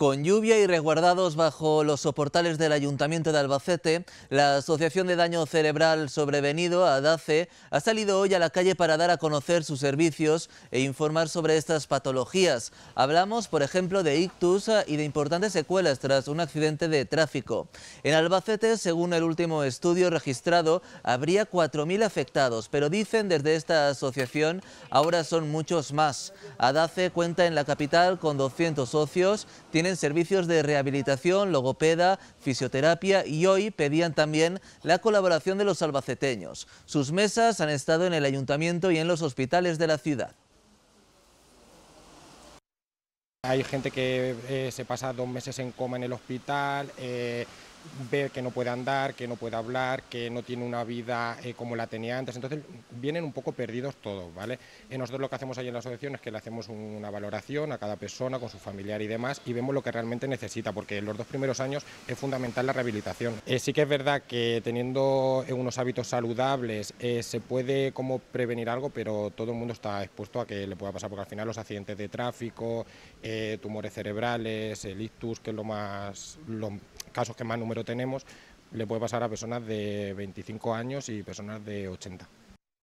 Con lluvia y resguardados bajo los soportales del Ayuntamiento de Albacete, la Asociación de Daño Cerebral Sobrevenido, ADACE, ha salido hoy a la calle para dar a conocer sus servicios e informar sobre estas patologías. Hablamos, por ejemplo, de ictus y de importantes secuelas tras un accidente de tráfico. En Albacete, según el último estudio registrado, habría 4.000 afectados, pero dicen desde esta asociación ahora son muchos más. ADACE cuenta en la capital con 200 socios, tiene servicios de rehabilitación, logopeda, fisioterapia y hoy pedían también la colaboración de los albaceteños. Sus mesas han estado en el ayuntamiento y en los hospitales de la ciudad. Hay gente que eh, se pasa dos meses en coma en el hospital, eh, ver que no puede andar, que no puede hablar, que no tiene una vida eh, como la tenía antes. Entonces vienen un poco perdidos todos, ¿vale? Eh, nosotros lo que hacemos ahí en la asociación es que le hacemos una valoración a cada persona con su familiar y demás y vemos lo que realmente necesita, porque en los dos primeros años es fundamental la rehabilitación. Eh, sí que es verdad que teniendo unos hábitos saludables se puede como prevenir algo, pero todo el mundo está expuesto a que le pueda pasar, porque al final los accidentes de tráfico, tumores cerebrales, el ictus, que es lo más casos que más número tenemos, le puede pasar a personas de 25 años y personas de 80.